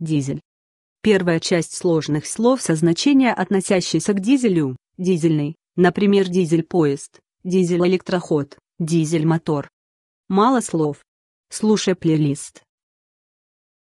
дизель. Первая часть сложных слов со значения, относящейся к дизелю, дизельный, например, дизель-поезд, дизель-электроход, дизель-мотор. Мало слов. Слушай плейлист.